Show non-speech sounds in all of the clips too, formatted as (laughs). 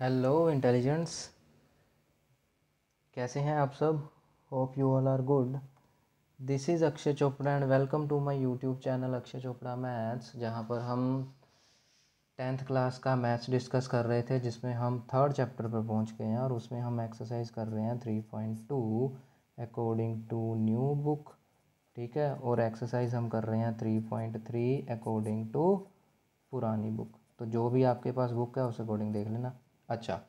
hello intelligence कैसे हैं आप सब hope you all are good this is Akshay Chopra and welcome to my YouTube channel Akshay Chopra maths जहां पर हम टेंथ क्लास का मैथ्स डिस्कस कर रहे थे जिसमें हम थर्ड चैप्टर पर पहुंच गए हैं और उसमें हम एक्सरसाइज कर रहे हैं three point two according to new book ठीक है और एक्सरसाइज हम कर रहे हैं three point three according to पुरानी बुक तो जो भी आपके पास बुक है उस अकॉर्डिंग देख लेना अच्छा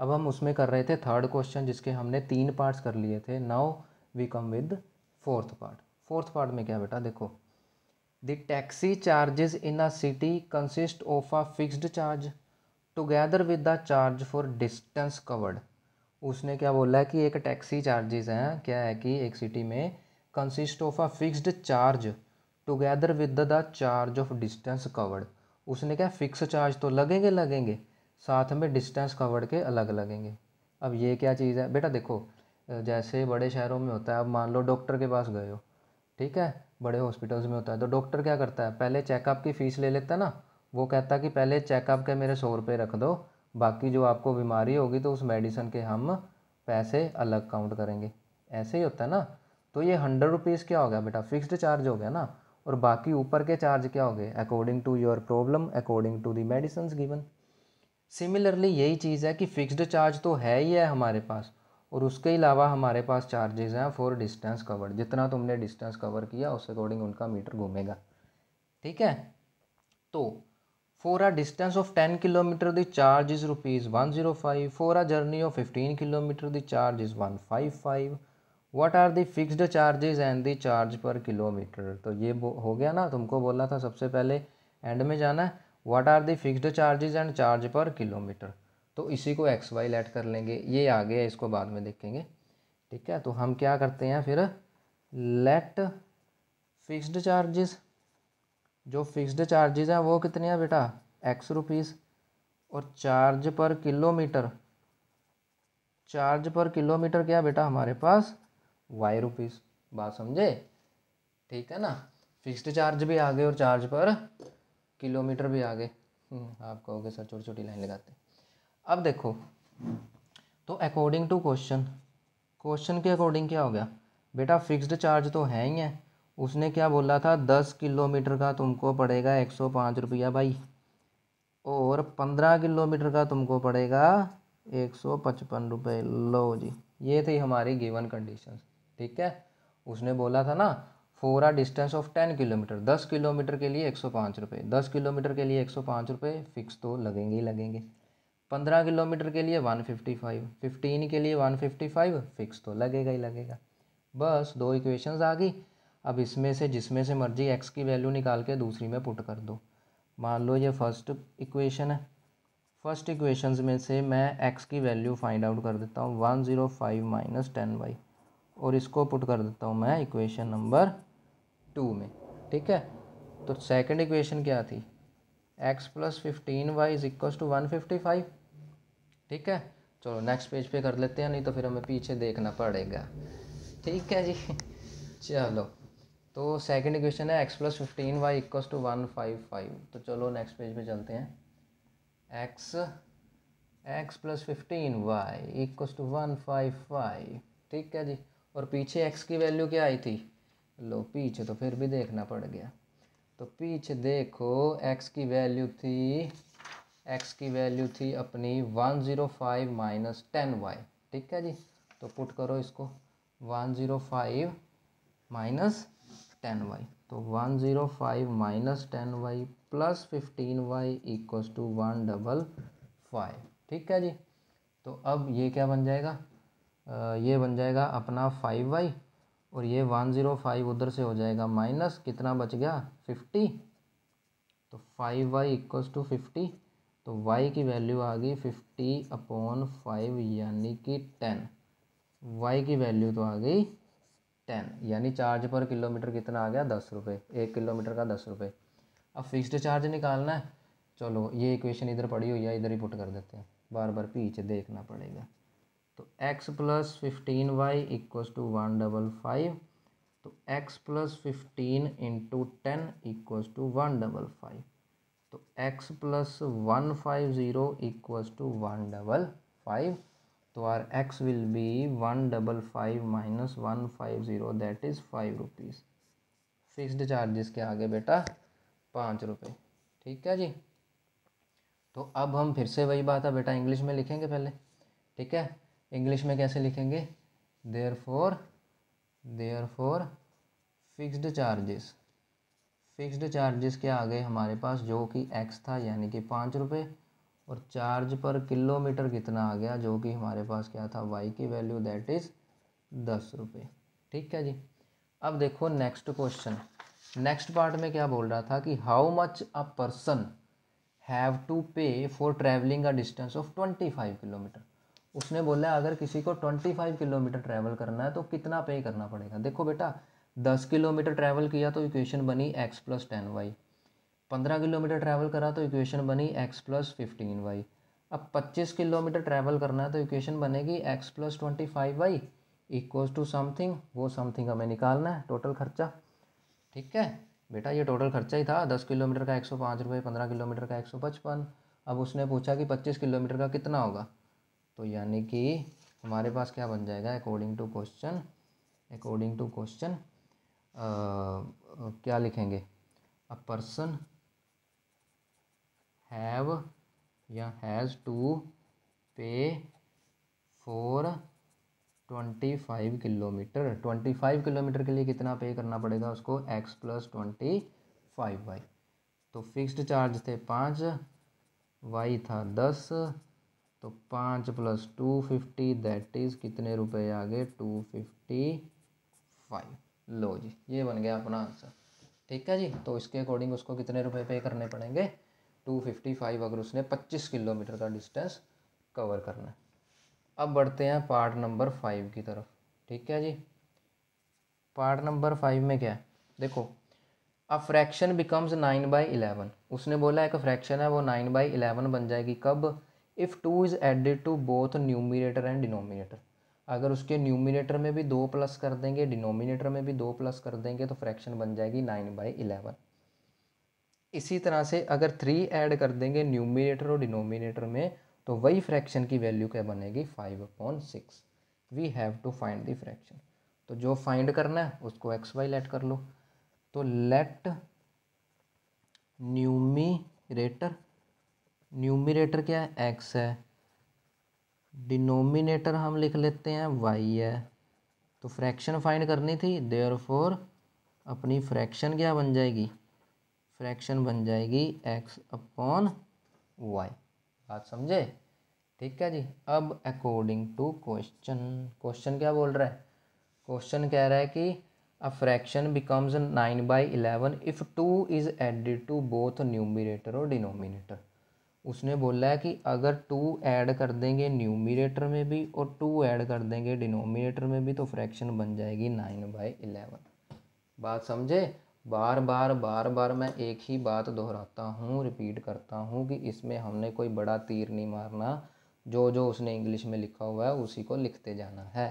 अब हम उसमें कर रहे थे थर्ड क्वेश्चन जिसके हमने तीन पार्ट्स कर लिए थे now we come with fourth part fourth part में क्या बेटा देखो the taxi charges in a city consist of a fixed charge together with the charge for distance covered उसने क्या बोला है कि एक टैक्सी चार्जेस हैं क्या है कि एक सिटी में consist of a fixed charge together with the charge of distance covered उसने क्या फिक्स चार्ज तो लगेंगे लगेंगे साथ में डिस्टेंस कवर्ड के अलग लगेंगे अब ये क्या चीज़ है बेटा देखो जैसे बड़े शहरों में होता है अब मान लो डॉक्टर के पास गए हो ठीक है बड़े हॉस्पिटल्स में होता है तो डॉक्टर क्या करता है पहले चेकअप की फ़ीस ले लेता है ना वो कहता कि पहले चेकअप के मेरे सौ रुपये रख दो बाकी जो आपको बीमारी होगी तो उस मेडिसन के हम पैसे अलग काउंट करेंगे ऐसे ही होता है ना तो ये हंड्रेड रुपीज़ क्या हो गया बेटा फिक्स्ड चार्ज हो गया ना और बाकी ऊपर के चार्ज क्या हो गए according to your problem according to the medicines given similarly यही चीज़ है कि फ़िक्स्ड चार्ज तो है ही है हमारे पास और उसके अलावा हमारे पास चार्जेज़ हैं फॉर डिस्टेंस कवर जितना तुमने डिस्टेंस कवर किया उस अकॉर्डिंग उनका मीटर घूमेगा ठीक है तो for a distance of ten kilometre the charge is rupees one zero five for a journey of fifteen kilometre the charge is one five five what are the fixed charges and the charge per kilometre तो ये हो गया ना तुमको बोला था सबसे पहले एंड में जाना है what are the fixed charges and charge per kilometre तो इसी को एक्स वाई लेट कर लेंगे ये आ गया इसको बाद में देखेंगे ठीक है तो हम क्या करते हैं फिर लेट फिक्स्ड चार्जेस जो फिक्स्ड चार्जेस हैं वो कितने हैं बेटा एक्स रुपीज़ और charge per kilometre charge per kilometre क्या बेटा हमारे पास वाई रुपीज़ बात समझे ठीक है ना फिक्स्ड चार्ज भी आ गए और चार्ज पर किलोमीटर भी आगे हम्म, आप कहोगे सर छोटी छोटी लाइन लगाते अब देखो तो अकॉर्डिंग टू क्वेश्चन क्वेश्चन के अकॉर्डिंग क्या हो गया बेटा फिक्स्ड चार्ज तो है ही है उसने क्या बोला था दस किलोमीटर का तुमको पड़ेगा एक सौ पाँच रुपया भाई और पंद्रह किलोमीटर का तुमको पड़ेगा एक सौ पचपन रुपये लो जी ये थी हमारी गिवन कंडीशन ठीक है उसने बोला था ना for a distance of ten kilometre दस किलोमीटर के लिए एक सौ पाँच रुपये दस किलोमीटर के लिए एक सौ पाँच रुपये फिक्स तो लगेंगे ही लगेंगे पंद्रह किलोमीटर के लिए वन फिफ्टी फाइव फिफ्टीन के लिए वन फिफ्टी फाइव फिक्स तो लगेगा ही लगेगा बस दो इक्वेशंस आ गई अब इसमें से जिसमें से मर्जी एक्स की वैल्यू निकाल के दूसरी में पुट कर दो मान लो ये फर्स्ट इक्वेशन है फर्स्ट इक्वेशंस में से मैं एक्स की वैल्यू फाइंड आउट कर देता हूँ one zero five minus ten y और इसको पुट कर देता हूँ मैं इक्वेशन नंबर टू में ठीक है तो सेकंड इक्वेशन क्या थी x plus fifteen y is equal to one fifty five ठीक है चलो नेक्स्ट पेज पे कर लेते हैं नहीं तो फिर हमें पीछे देखना पड़ेगा ठीक है जी (laughs) चलो तो सेकंड इक्वेशन है x plus fifteen y equal to one five five तो चलो नेक्स्ट पेज पे चलते हैं x x plus fifteen y equal to one five five ठीक है जी और पीछे एक्स की वैल्यू क्या आई थी लो पीछे तो फिर भी देखना पड़ गया तो पीछे देखो एक्स की वैल्यू थी एक्स की वैल्यू थी अपनी one zero five minus ten y ठीक है जी तो पुट करो इसको one zero five minus ten y तो one zero five minus ten y plus fifteen y equals to one double five ठीक है जी तो अब ये क्या बन जाएगा आ, ये बन जाएगा अपना फाइव वाई और ये वन ज़ीरो फाइव उधर से हो जाएगा माइनस कितना बच गया फिफ्टी तो five y equals to fifty तो वाई की वैल्यू आ गई फिफ्टी अपॉन फाइव यानी कि टेन वाई की वैल्यू तो आ गई टेन यानी चार्ज पर किलोमीटर कितना आ गया दस रुपये एक किलोमीटर का दस रुपये अब फिक्स्ड चार्ज निकालना है चलो ये इक्वेशन इधर पड़ी हुई है इधर ही पुट कर देते हैं बार बार पीछे देखना पड़ेगा तो x plus fifteen y equals to one double five तो x plus fifteen into ten equals to one double five तो x plus one five zero equals to one double five तो or x will be one double five minus one five zero that is five rupees fixed charges के आगे बेटा पाँच रुपये ठीक है जी तो अब हम फिर से वही बात है बेटा इंग्लिश में लिखेंगे पहले ठीक है इंग्लिश में कैसे लिखेंगे therefore therefore fixed charges fixed charges के आ गए हमारे पास जो कि एक्स था यानी कि पाँच रुपये और चार्ज पर किलोमीटर कितना आ गया जो कि हमारे पास क्या था वाई की वैल्यू दैट इज़ दस रुपये ठीक है जी अब देखो नेक्स्ट क्वेश्चन नेक्स्ट पार्ट में क्या बोल रहा था कि how much a person have to pay for travelling a distance of twenty five kilometre उसने बोला अगर किसी को ट्वेंटी फाइव किलोमीटर ट्रैवल करना है तो कितना पे करना पड़ेगा देखो बेटा दस किलोमीटर ट्रैवल किया तो इक्वेशन बनी एक्स प्लस टेन वाई पंद्रह किलोमीटर ट्रैवल करा तो इक्वेशन बनी एक्स प्लस फिफ्टीन वाई अब पच्चीस किलोमीटर ट्रैवल करना है तो इक्वेशन बनेगी x plus twenty five y equals to something वो समथिंग हमें निकालना है टोटल खर्चा ठीक है बेटा ये टोटल खर्चा ही था दस किलोमीटर का एक सौ पाँच रुपये पंद्रह किलोमीटर का एक सौ पचपन अब उसने पूछा कि पच्चीस किलोमीटर का कितना होगा तो यानी कि हमारे पास क्या बन जाएगा according to question according to question क्या लिखेंगे अ पर्सन हैव या has to pay for twenty five kilometre twenty five kilometre के लिए कितना पे करना पड़ेगा उसको x plus twenty five y तो फिक्स्ड चार्ज थे पाँच वाई था दस तो पाँच plus two fifty that is कितने रुपए आ गए टू फिफ्टी फाइव लो जी ये बन गया अपना आंसर ठीक है जी तो इसके अकॉर्डिंग उसको कितने रुपए पे करने पड़ेंगे टू फिफ्टी फाइव अगर उसने पच्चीस किलोमीटर का डिस्टेंस कवर करना है अब बढ़ते हैं पार्ट नंबर फाइव की तरफ ठीक है जी पार्ट नंबर फाइव में क्या है देखो a fraction becomes nine by eleven उसने बोला एक फ्रैक्शन है वो नाइन बाई इलेवन बन जाएगी कब if two is added to both numerator and denominator अगर उसके न्यूमिनेटर में भी दो प्लस कर देंगे डिनोमिनेटर में भी दो प्लस कर देंगे तो फ्रैक्शन बन जाएगी नाइन बाई इलेवन इसी तरह से अगर थ्री ऐड कर देंगे न्यूमिनेटर और डिनोमिनेटर में तो वही फ्रैक्शन की वैल्यू क्या बनेगी five upon six we have to find the fraction तो जो फाइंड करना है उसको एक्स वाई लेट कर लो तो लेट न्यूमिनेटर न्यूमिनेटर क्या है एक्स है डिनोमिनेटर हम लिख लेते हैं वाई है तो फ्रैक्शन फाइंड करनी थी देयर फोर अपनी फ्रैक्शन क्या बन जाएगी फ्रैक्शन बन जाएगी एक्स अपॉन वाई बात समझे ठीक है जी अब अकॉर्डिंग टू क्वेश्चन क्वेश्चन क्या बोल रहा है क्वेश्चन कह रहा है कि a fraction becomes nine by eleven if two is added to both numerator और डिनोमिनेटर उसने बोला है कि अगर टू ऐड कर देंगे न्यूमिनेटर में भी और टू ऐड कर देंगे डिनोमिनेटर में भी तो फ्रैक्शन बन जाएगी नाइन बाई इलेवन बात समझे बार बार बार बार मैं एक ही बात दोहराता हूँ रिपीट करता हूँ कि इसमें हमने कोई बड़ा तीर नहीं मारना जो जो उसने इंग्लिश में लिखा हुआ है उसी को लिखते जाना है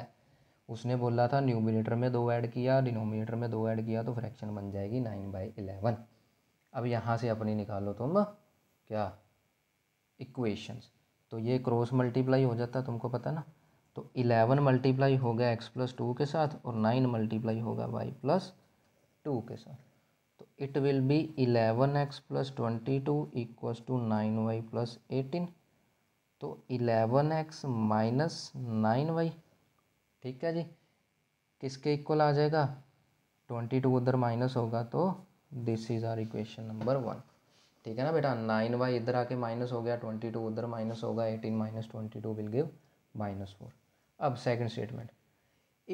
उसने बोला था न्यूमिनेटर में दो ऐड किया डिनोमिनेटर में दो ऐड किया तो फ्रैक्शन बन जाएगी नाइन बाई इलेवन अब यहाँ से अपनी निकालो तुम क्या इक्वेशंस तो ये क्रॉस मल्टीप्लाई हो जाता है तुमको पता ना तो इलेवन मल्टीप्लाई हो गया एक्स प्लस टू के साथ और नाइन मल्टीप्लाई होगा वाई प्लस टू के साथ तो it will be eleven x plus twenty two equal to nine y plus eighteen तो eleven x minus nine y ठीक है जी किसके इक्वल आ जाएगा ट्वेंटी टू उधर माइनस होगा तो this is our equation number one ठीक है ना बेटा नाइन वाई इधर आके माइनस हो गया ट्वेंटी टू उधर माइनस होगा eighteen minus twenty two will give minus four अब second statement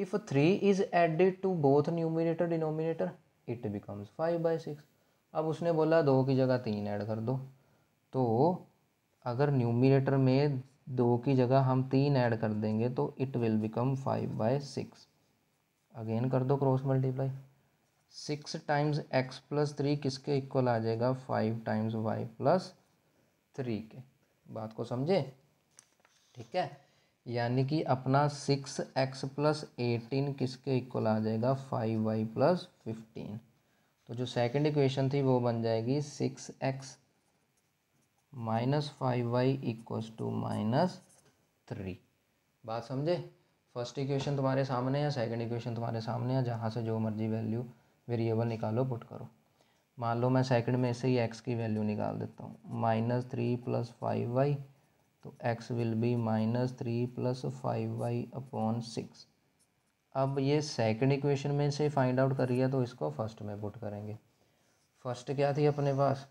if three is added to both numerator denominator it becomes five by six अब उसने बोला दो की जगह तीन ऐड कर दो तो अगर न्यूमिनेटर में दो की जगह हम तीन ऐड कर देंगे तो it will become five by six again कर दो cross multiply six times x plus three किसके इक्वल आ जाएगा five times y plus three के बात को समझे ठीक है यानी कि अपना सिक्स एक्स प्लस एटीन किसके इक्वल आ जाएगा फाइव वाई प्लस फिफ्टीन तो जो सेकंड इक्वेशन थी वो बन जाएगी six x minus five y equals to minus three बात समझे फर्स्ट इक्वेशन तुम्हारे सामने है सेकंड इक्वेशन तुम्हारे सामने है जहाँ से जो मर्जी वैल्यू वेरिएबल निकालो पुट करो मान लो मैं सेकंड में से ही एक्स की वैल्यू निकाल देता हूँ minus three plus five y तो x will be minus three plus five y upon six अब ये सेकंड इक्वेशन में से फाइंड आउट करिए तो इसको फर्स्ट में पुट करेंगे फर्स्ट क्या थी अपने पास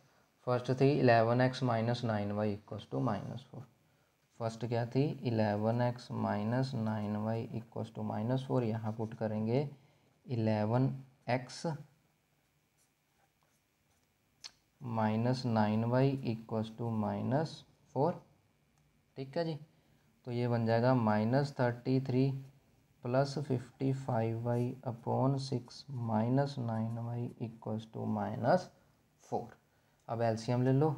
फर्स्ट थी eleven x minus nine y equals to minus four first क्या थी eleven x minus nine y equals to minus four यहाँ पुट करेंगे eleven x minus nine y equals to minus four ठीक है जी तो ये बन जाएगा minus thirty three plus fifty five y upon six minus nine y equals to minus four अब एलसीएम ले लो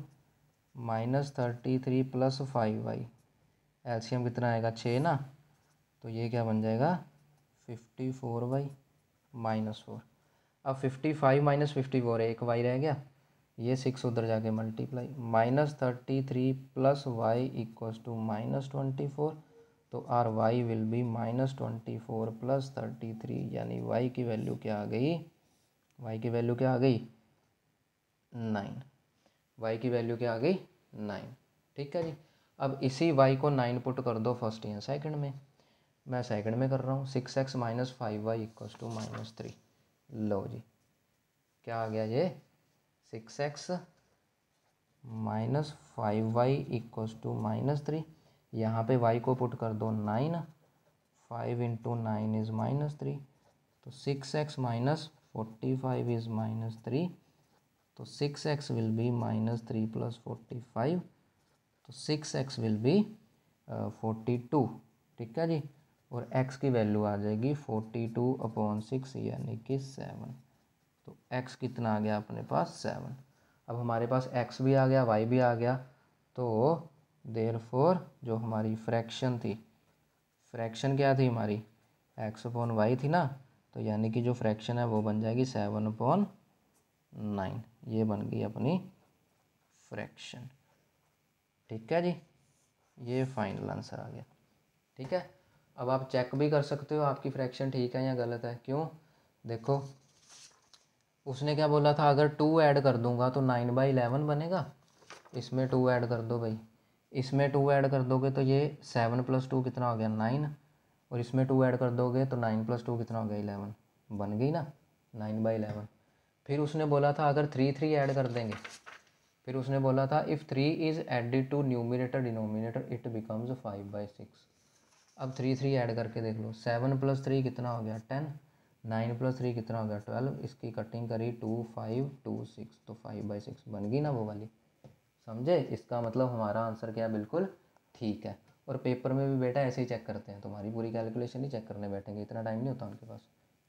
minus thirty three plus five y LCM कितना आएगा छः ना तो ये क्या बन जाएगा fifty four y minus four अब fifty five minus fifty four है एक वाई रह गया ये सिक्स उधर जाके multiply minus thirty three plus y equals to minus twenty four तो our y will be minus twenty four plus thirty three यानी वाई की वैल्यू क्या आ गई वाई की वैल्यू क्या आ गई नाइन वाई की वैल्यू क्या आ गई नाइन ठीक है जी अब इसी वाई को नाइन पुट कर दो फर्स्ट या सेकंड में मैं सेकंड में कर रहा हूँ six x minus five y equals to minus three लो जी क्या आ गया ये six x minus five y equals to minus three यहाँ पर वाई को पुट कर दो nine five into nine is minus three तो six x minus forty five is minus three तो six x will be minus three plus forty five तो six x will be forty two ठीक है जी और x की value आ जाएगी forty two upon six यानी कि सेवन तो x कितना आ गया अपने पास सेवन अब हमारे पास x भी आ गया y भी आ गया तो देर फोर जो हमारी फ्रैक्शन थी फ्रैक्शन क्या थी हमारी एक्स अपॉन वाई थी ना तो यानी कि जो फ्रैक्शन है वो बन जाएगी सेवन अपॉन नाइन ये बन गई अपनी फ्रैक्शन ठीक है जी ये फाइनल आंसर आ गया ठीक है अब आप चेक भी कर सकते हो आपकी फ्रैक्शन ठीक है या गलत है क्यों देखो उसने क्या बोला था अगर टू ऐड कर दूंगा तो नाइन बाई इलेवन बनेगा इसमें टू ऐड कर दो भाई इसमें टू ऐड कर दोगे तो ये सेवन प्लस टू कितना हो गया नाइन और इसमें टू ऐड कर दोगे तो नाइन प्लस टू कितना हो गया इलेवन बन गई ना नाइन बाई इलेवन फिर उसने बोला था अगर थ्री थ्री ऐड कर देंगे फिर उसने बोला था if three is added to numerator denominator it becomes five by six अब थ्री थ्री ऐड करके देख लो सेवन प्लस थ्री कितना हो गया टेन नाइन प्लस थ्री कितना हो गया ट्वेल्व इसकी कटिंग करी टू फाइव टू सिक्स तो फाइव बाई सिक्स बन गई ना वो वाली समझे इसका मतलब हमारा आंसर क्या बिल्कुल ठीक है और पेपर में भी बेटा ऐसे ही चेक करते हैं तुम्हारी पूरी कैलकुलेशन ही चेक करने बैठेंगे इतना टाइम नहीं होता उनके पास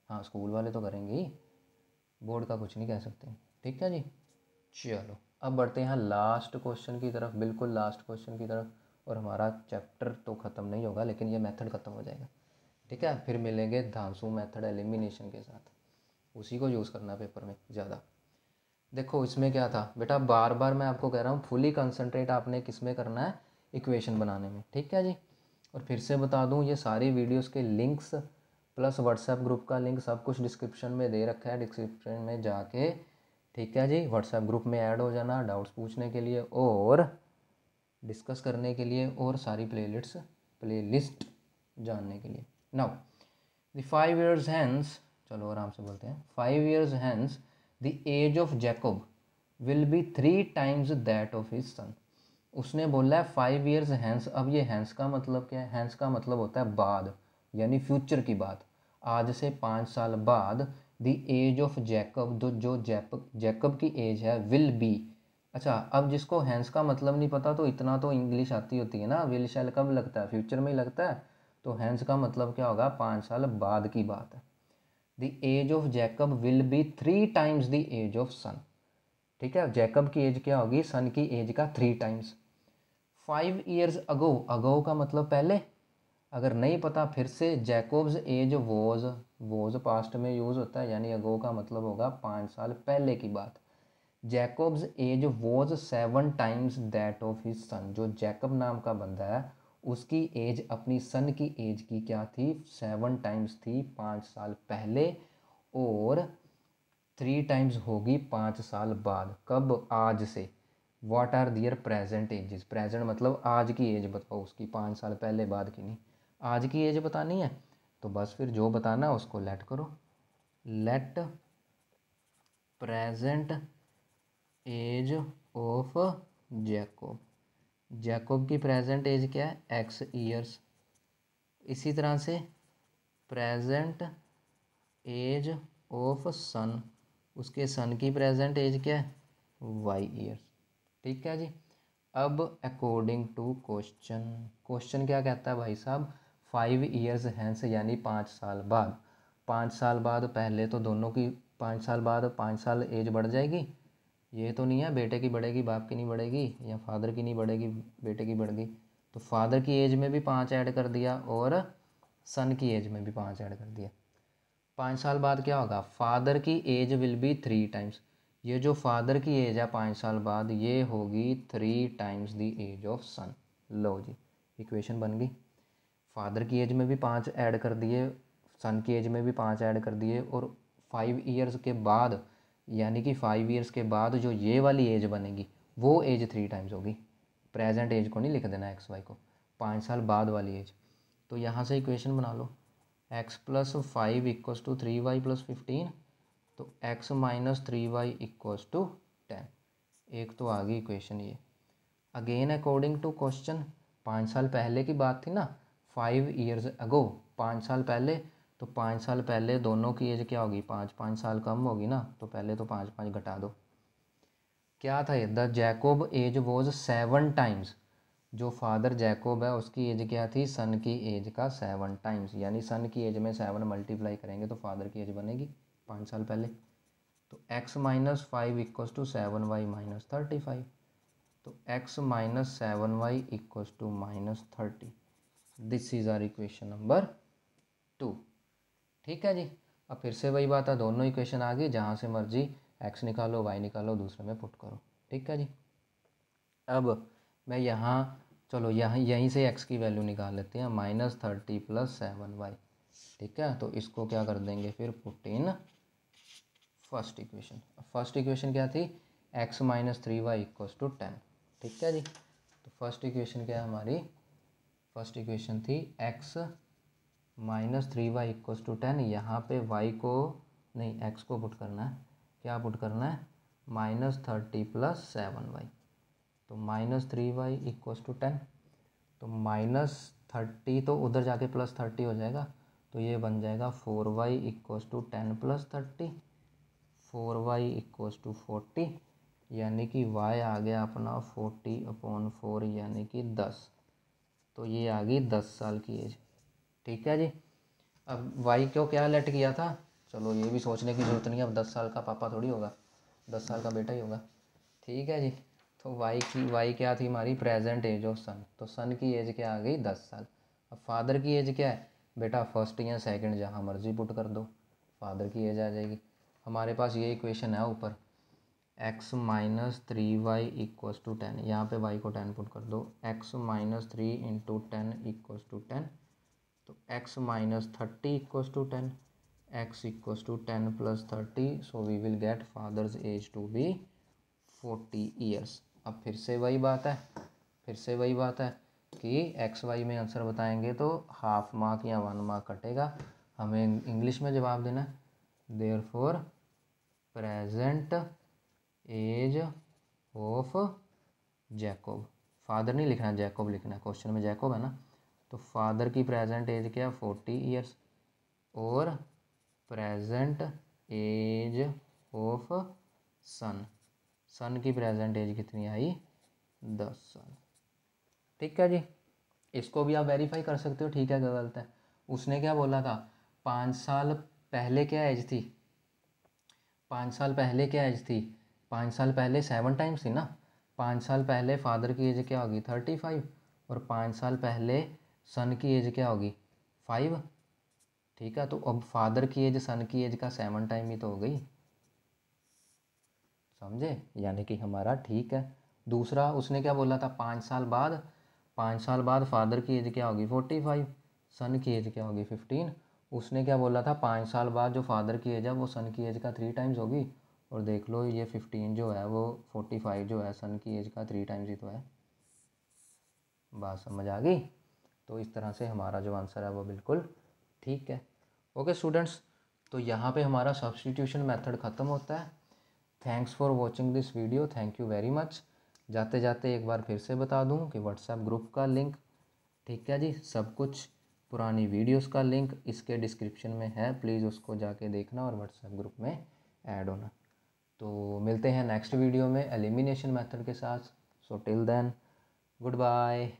हाँ स्कूल वाले तो करेंगे ही बोर्ड का कुछ नहीं कह सकते ठीक है जी चलो अब बढ़ते हैं लास्ट क्वेश्चन की तरफ बिल्कुल लास्ट क्वेश्चन की तरफ और हमारा चैप्टर तो ख़त्म नहीं होगा लेकिन ये मेथड ख़त्म हो जाएगा ठीक है फिर मिलेंगे धांसू मेथड एलिमिनेशन के साथ उसी को यूज़ करना पेपर में ज़्यादा देखो इसमें क्या था बेटा बार बार मैं आपको कह रहा हूँ फुली कंसनट्रेट आपने किस में करना है इक्वेशन बनाने में ठीक है जी और फिर से बता दूँ ये सारी वीडियोस के लिंक्स प्लस व्हाट्सएप ग्रुप का लिंक सब कुछ डिस्क्रिप्शन में दे रखा है डिस्क्रिप्शन में जाके ठीक है जी व्हाट्सएप ग्रुप में ऐड हो जाना डाउट्स पूछने के लिए और डिस्कस करने के लिए और सारी प्लेलिट्स प्लेलिस्ट जानने के लिए now the five years hence चलो आराम से बोलते हैं five years hence the age of Jacob will be three times that of his son उसने बोला है फाइव ईयर्स हैंस अब ये हैंस का मतलब क्या है हैंस का मतलब होता है बाद यानी फ्यूचर की बात आज से पाँच साल बाद द एज ऑफ जैकब जो जो जैकब की एज है विल बी अच्छा अब जिसको हैंस का मतलब नहीं पता तो इतना तो इंग्लिश आती होती है ना विल शैल कब लगता है फ्यूचर में ही लगता है तो हैंस का मतलब क्या होगा पाँच साल बाद की बात है the age of Jacob will be three times the age of son ठीक है जैकब की एज क्या होगी सन की एज का three times five years ago ago का मतलब पहले अगर नहीं पता फिर से Jacob's age was was past में यूज़ होता है यानी अगो का मतलब होगा पाँच साल पहले की बात Jacob's age was seven times that of his son जो जैकब नाम का बंदा है उसकी एज अपनी सन की एज की क्या थी सेवन टाइम्स थी पाँच साल पहले और थ्री टाइम्स होगी पाँच साल बाद कब आज से what are their present ages present मतलब आज की एज बताओ उसकी पाँच साल पहले बाद की नहीं आज की एज बतानी है तो बस फिर जो बताना उसको लेट करो let present age of Jacob Jacob की प्रेजेंट एज क्या है एक्स ईयर्स इसी तरह से प्रेजेंट एज ऑफ सन उसके सन की प्रेजेंट एज क्या है वाई ईयर्स ठीक है जी अब अकॉर्डिंग टू क्वेश्चन क्वेश्चन क्या कहता है भाई साहब फाइव ईयर्स हैंस यानी पाँच साल बाद पाँच साल बाद पहले तो दोनों की पाँच साल बाद पाँच साल एज बढ़ जाएगी ये तो नहीं है बेटे की बढ़ेगी बाप की नहीं बढ़ेगी या फादर की नहीं बढ़ेगी बेटे की बढ़ गई तो फादर की एज में भी पाँच ऐड कर दिया और सन की एज में भी पाँच ऐड कर दिया पाँच साल बाद क्या होगा फादर की age will be three times ये जो फादर की एज है पाँच साल बाद ये होगी three times the age of son लो जी इक्वेशन बन गई फादर की एज में भी पाँच ऐड कर दिए सन की एज में भी पाँच ऐड कर दिए और फाइव ईयर्स के बाद यानी कि फाइव ईयर्स के बाद जो ये वाली एज बनेगी वो एज थ्री टाइम्स होगी प्रेजेंट एज को नहीं लिख देना एक्स वाई को पाँच साल बाद वाली एज तो यहाँ से इक्वेशन बना लो x plus five equals to three y plus fifteen तो x minus three y equals to ten एक तो आ गई इक्वेशन ये अगेन अकॉर्डिंग टू क्वेश्चन पाँच साल पहले की बात थी ना फाइव ईयर्स अगो पाँच साल पहले तो पाँच साल पहले दोनों की एज क्या होगी पाँच पाँच साल कम होगी ना तो पहले तो पाँच पाँच घटा दो क्या था ये the Jacob age was seven times जो फादर जैकोब है उसकी एज क्या थी सन की एज का सेवन टाइम्स यानी सन की एज में सेवन मल्टीप्लाई करेंगे तो फादर की एज बनेगी पाँच साल पहले तो x minus five equals to seven y minus thirty five तो x minus seven y equals to minus thirty this is our equation number two ठीक है जी अब फिर से वही बात है दोनों इक्वेशन आ गई जहाँ से मर्जी एक्स निकालो वाई निकालो दूसरे में पुट करो ठीक है जी अब मैं यहाँ चलो यहाँ यहीं से एक्स की वैल्यू निकाल लेते हैं minus thirty plus seven y ठीक है तो इसको क्या कर देंगे फिर put in first equation first equation क्या थी x minus three y equals to ten ठीक है जी तो फर्स्ट इक्वेशन क्या है हमारी फर्स्ट इक्वेशन थी x minus three y equals to ten यहाँ पे वाई को नहीं एक्स को पुट करना है क्या पुट करना है minus thirty plus seven y तो minus three y equals to ten तो माइनस थर्टी तो उधर जाके प्लस थर्टी हो जाएगा तो ये बन जाएगा four y equals to ten plus thirty four y equals to forty यानी कि वाई आ गया अपना फोर्टी अपॉन फोर यानी कि दस तो ये आ गई दस साल की एज ठीक है जी अब वाई को क्या लट गया था चलो ये भी सोचने की ज़रूरत नहीं है अब दस साल का पापा थोड़ी होगा दस साल का बेटा ही होगा ठीक है जी तो वाई की वाई क्या थी हमारी प्रेजेंट एज ऑफ सन तो सन की एज क्या आ गई दस साल अब फादर की एज क्या है बेटा फर्स्ट या सेकंड जहाँ मर्जी पुट कर दो फादर की एज आ जाएगी हमारे पास ये इक्वेशन है ऊपर x minus three y equals to ten यहाँ पर वाई को टेन पुट कर दो x minus three into ten equals to ten तो x minus thirty equals to ten x equals to ten plus thirty so we will get father's age to be forty years अब फिर से वही बात है फिर से वही बात है कि एक्स वाई में आंसर बताएंगे तो हाफ मार्क या वन मार्क कटेगा हमें इंग्लिश में जवाब देना है therefore present age of Jacob father नहीं लिखना जैकोब लिखना क्वेश्चन में जैकोब है ना तो फादर की प्रेजेंट एज क्या फोर्टी ईयर्स और present age of son son की प्रेजेंट एज कितनी आई दस साल ठीक है जी इसको भी आप वेरीफाई कर सकते हो ठीक है क्या गलत है उसने क्या बोला था पाँच साल पहले क्या एज थी पाँच साल पहले क्या एज थी पाँच साल पहले सेवन टाइम्स थी ना पाँच साल पहले फादर की एज क्या होगी थर्टी फाइव और पाँच साल पहले सन की एज क्या होगी फाइव ठीक है तो अब फादर की एज सन की एज का सेवन टाइम ही तो हो गई समझे यानी कि हमारा ठीक है दूसरा उसने क्या बोला था पाँच साल बाद पाँच साल बाद फादर की एज क्या होगी फोर्टी फाइव सन की एज क्या होगी फिफ्टीन उसने क्या बोला था पाँच साल बाद जो फादर की एज है वो सन की एज का थ्री टाइम्स होगी और देख लो ये फिफ्टीन जो है वो फोर्टी फाइव जो है सन की एज का थ्री टाइम्स ही तो है बात समझ आ गई तो इस तरह से हमारा जो आंसर है वो बिल्कुल ठीक है ओके स्टूडेंट्स तो यहाँ पे हमारा सब्सटीट्यूशन मेथड ख़त्म होता है thanks for watching this video thank you very much जाते जाते एक बार फिर से बता दूँ कि व्हाट्सएप ग्रुप का लिंक ठीक है जी सब कुछ पुरानी वीडियोस का लिंक इसके डिस्क्रिप्शन में है प्लीज़ उसको जाके देखना और व्हाट्सएप ग्रुप में ऐड होना तो मिलते हैं नेक्स्ट वीडियो में एलिमिनेशन मेथड के साथ so till then good bye